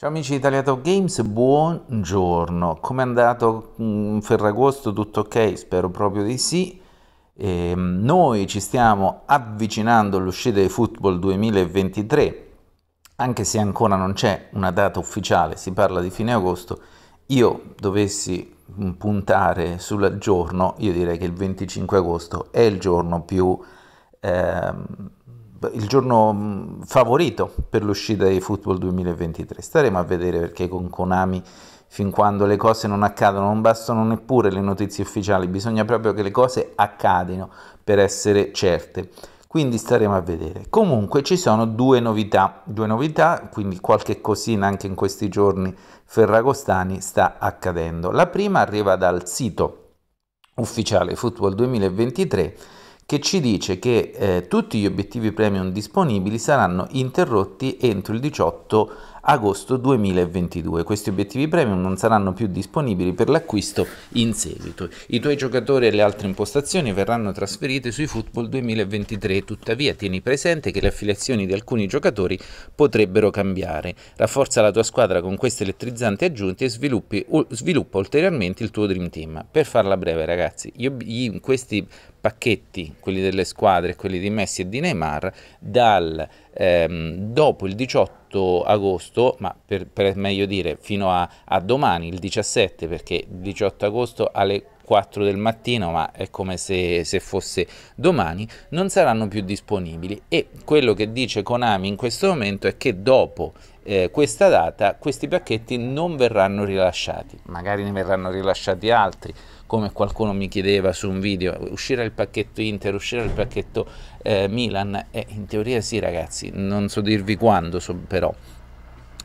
Ciao amici di Italiato Games, buongiorno. Come è andato mm, Ferragosto? Tutto ok? Spero proprio di sì. E ehm, noi ci stiamo avvicinando all'uscita di Football 2023, anche se ancora non c'è una data ufficiale, si parla di fine agosto. Io dovessi mm, puntare sul giorno, io direi che il 25 agosto è il giorno più... Ehm, il giorno mm, favorito per l'uscita di Football 2023. Staremo a vedere perché con Konami fin quando le cose non accadono, non bastano neppure le notizie ufficiali, bisogna proprio che le cose accadano per essere certe. Quindi staremo a vedere. Comunque ci sono due novità, due novità, quindi qualche cosina anche in questi giorni ferragostani sta accadendo. La prima arriva dal sito ufficiale Football 2023 che ci dice che eh, tutti gli obiettivi premium disponibili saranno interrotti entro il 18 agosto 2022. Questi obiettivi premium non saranno più disponibili per l'acquisto in seguito. I tuoi giocatori e le altre impostazioni verranno trasferiti sui Football 2023, tuttavia tieni presente che le affiliazioni di alcuni giocatori potrebbero cambiare. Rafforza la tua squadra con queste elettrizzanti aggiunte e sviluppi, sviluppa ulteriormente il tuo Dream Team. Per farla breve ragazzi, gli, questi pacchetti, quelli delle squadre, quelli di Messi e di Neymar, dal, ehm, dopo il 18 agosto, ma per, per meglio dire fino a, a, domani, il 17, perché 18 agosto alle 4 del mattino, ma è come se, se fosse domani, non saranno più disponibili. E quello che dice Konami in questo momento è che dopo eh, questa data questi pacchetti non verranno rilasciati, magari ne verranno rilasciati altri, come qualcuno mi chiedeva su un video, uscirà il pacchetto Inter, uscirà il pacchetto eh, Milan, eh, in teoria sì ragazzi, non so dirvi quando so, però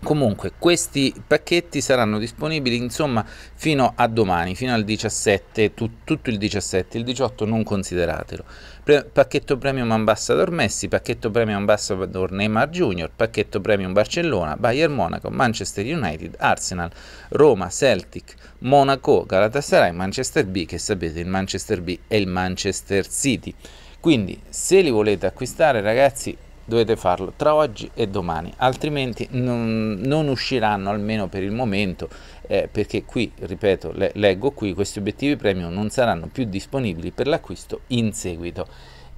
Comunque questi pacchetti saranno disponibili insomma fino a domani, fino al 17, tu, tutto il 17, il 18 non consideratelo. Pre pacchetto Premium Ambassador Messi, pacchetto Premium Ambassador Neymar Junior, pacchetto Premium Barcellona, Bayern Monaco, Manchester United, Arsenal, Roma, Celtic, Monaco, Galatasaray, Manchester B che sapete il Manchester B è il Manchester City. Quindi se li volete acquistare ragazzi dovete farlo tra oggi e domani, altrimenti non, non usciranno almeno per il momento, eh, perché qui, ripeto, le, leggo qui, questi obiettivi premium non saranno più disponibili per l'acquisto in seguito.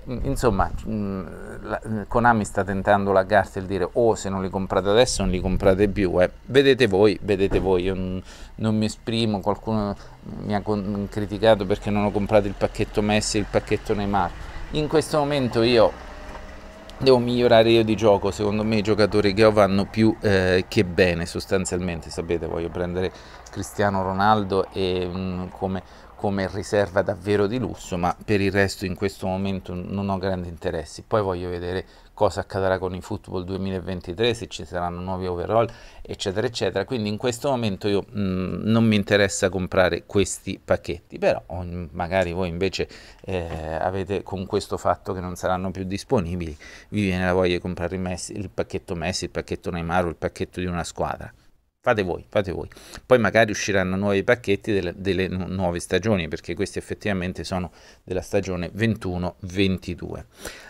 Mm, insomma, mh, mm, la, mm, Konami sta tentando laggarsi il dire oh se non li comprate adesso non li comprate più, eh. vedete voi, vedete voi, io non, non mi esprimo, qualcuno mi ha criticato perché non ho comprato il pacchetto Messi il pacchetto Neymar, in questo momento io devo migliorare io di gioco, secondo me i giocatori che ho vanno più eh, che bene sostanzialmente, sapete voglio prendere Cristiano Ronaldo e, mh, mm, come come riserva davvero di lusso, ma per il resto in questo momento non ho grandi interessi. Poi voglio vedere cosa accadrà con i football 2023, se ci saranno nuovi overall, eccetera, eccetera. Quindi in questo momento io mh, mm, non mi interessa comprare questi pacchetti, però magari voi invece eh, avete con questo fatto che non saranno più disponibili, vi viene la voglia di comprare il, Messi, il pacchetto Messi, il pacchetto Neymar o il pacchetto di una squadra. Fate voi, fate voi. Poi magari usciranno nuovi pacchetti delle, delle nu nuove stagioni, perché questi effettivamente sono della stagione 21-22.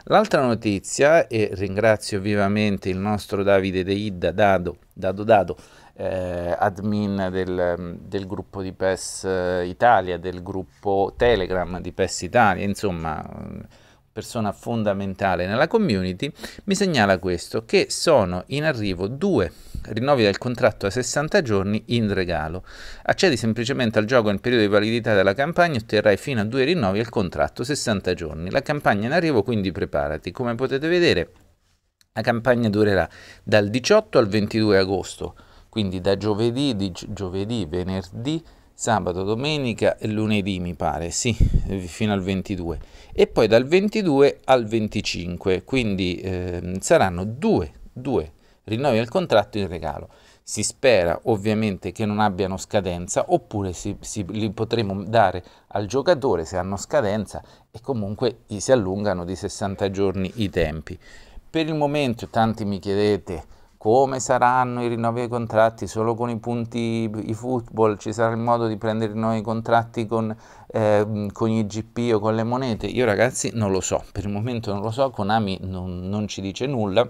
L'altra notizia, e ringrazio vivamente il nostro Davide Deidda, Dado, Dado Dado, eh, admin del, del, gruppo di PES Italia, del gruppo Telegram di PES Italia, insomma persona fondamentale nella community, mi segnala questo, che sono in arrivo due Rinnovi del contratto a 60 giorni in regalo. Accedi semplicemente al gioco in periodo di validità della campagna e otterrai fino a due rinnovi al contratto 60 giorni. La campagna è in arrivo, quindi preparati. Come potete vedere, la campagna durerà dal 18 al 22 agosto, quindi da giovedì, di, giovedì venerdì, sabato, domenica e lunedì mi pare, sì, fino al 22 e poi dal 22 al 25, quindi eh, saranno due, due rinnovi del contratto in regalo. Si spera ovviamente che non abbiano scadenza oppure si, si, li potremo dare al giocatore se hanno scadenza e comunque gli si allungano di 60 giorni i tempi. Per il momento tanti mi chiedete come saranno i rinnovi ai contratti solo con i punti i football ci sarà il modo di prendere i nuovi contratti con, eh, con i GP o con le monete io ragazzi non lo so per il momento non lo so Konami non, non ci dice nulla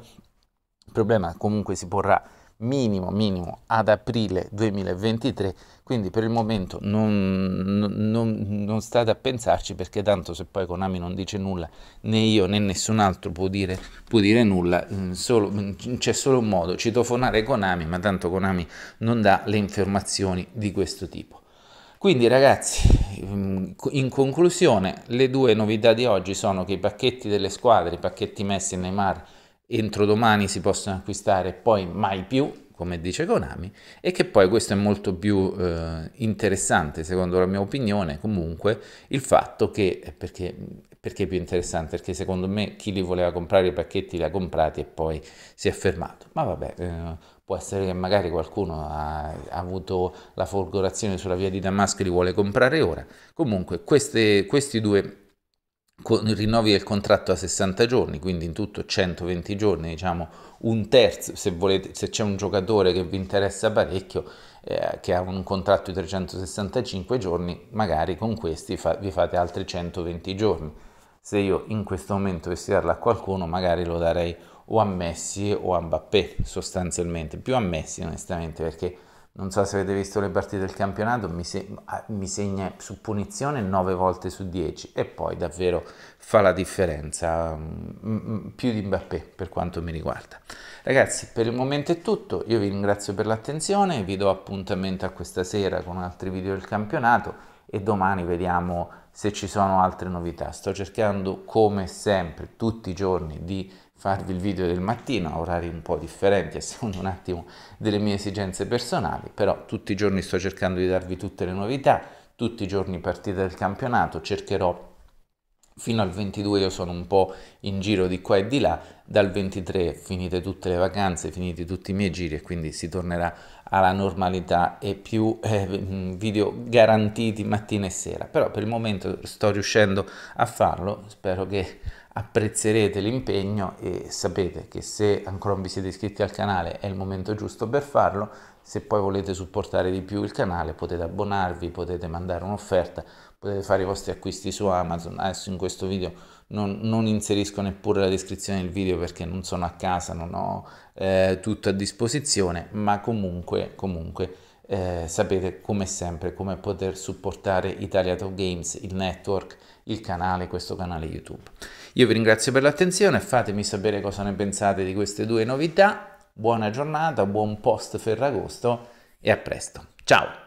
problema comunque si porrà minimo, minimo ad aprile 2023, quindi per il momento non, non, non, state a pensarci perché tanto se poi Konami non dice nulla, né io né nessun altro può dire, può dire nulla, mm, solo, mm, c'è solo un modo, citofonare Konami, ma tanto Konami non dà le informazioni di questo tipo. Quindi ragazzi, mm, in conclusione, le due novità di oggi sono che i pacchetti delle squadre, i pacchetti messi nei mari, entro domani si possono acquistare, poi mai più, come dice Konami, e che poi questo è molto più eh, interessante, secondo la mia opinione, comunque, il fatto che, eh, perché, perché è più interessante? Perché secondo me chi li voleva comprare i pacchetti li ha comprati e poi si è fermato. Ma vabbè, eh, può essere che magari qualcuno ha, ha, avuto la folgorazione sulla via di Damasco e li vuole comprare ora. Comunque, queste, questi due con rinnovi del contratto a 60 giorni, quindi in tutto 120 giorni, diciamo un terzo, se, volete, se c'è un giocatore che vi interessa parecchio, eh, che ha un contratto di 365 giorni, magari con questi fa, vi fate altri 120 giorni. Se io in questo momento dovessi darla a qualcuno, magari lo darei o a Messi o a Mbappé sostanzialmente, più a Messi onestamente perché non so se avete visto le partite del campionato, mi, se ah, mi segna su punizione 9 volte su 10 e poi davvero fa la differenza, mm, mm, più di Mbappé per quanto mi riguarda. Ragazzi, per il momento è tutto, io vi ringrazio per l'attenzione, vi do appuntamento a questa sera con altri video del campionato e domani vediamo se ci sono altre novità. Sto cercando come sempre tutti i giorni di farvi il video del mattino a orari un po' differenti a seconda un attimo delle mie esigenze personali, però tutti i giorni sto cercando di darvi tutte le novità, tutti i giorni partite del campionato, cercherò fino al 22 io sono un po' in giro di qua e di là, dal 23 finite tutte le vacanze, finiti tutti i miei giri e quindi si tornerà alla normalità e più eh, video garantiti mattina e sera, però per il momento sto riuscendo a farlo, spero che apprezzerete l'impegno e sapete che se ancora non vi siete iscritti al canale è il momento giusto per farlo, se poi volete supportare di più il canale potete abbonarvi, potete mandare un'offerta, potete fare i vostri acquisti su Amazon, adesso in questo video non, non inserisco neppure la descrizione del video perché non sono a casa, non ho eh, tutto a disposizione, ma comunque, comunque eh, sapete come sempre come poter supportare Italia Talk Games, il network, il canale, questo canale YouTube. Io vi ringrazio per l'attenzione, fatemi sapere cosa ne pensate di queste due novità, buona giornata, buon post Ferragosto e a presto. Ciao!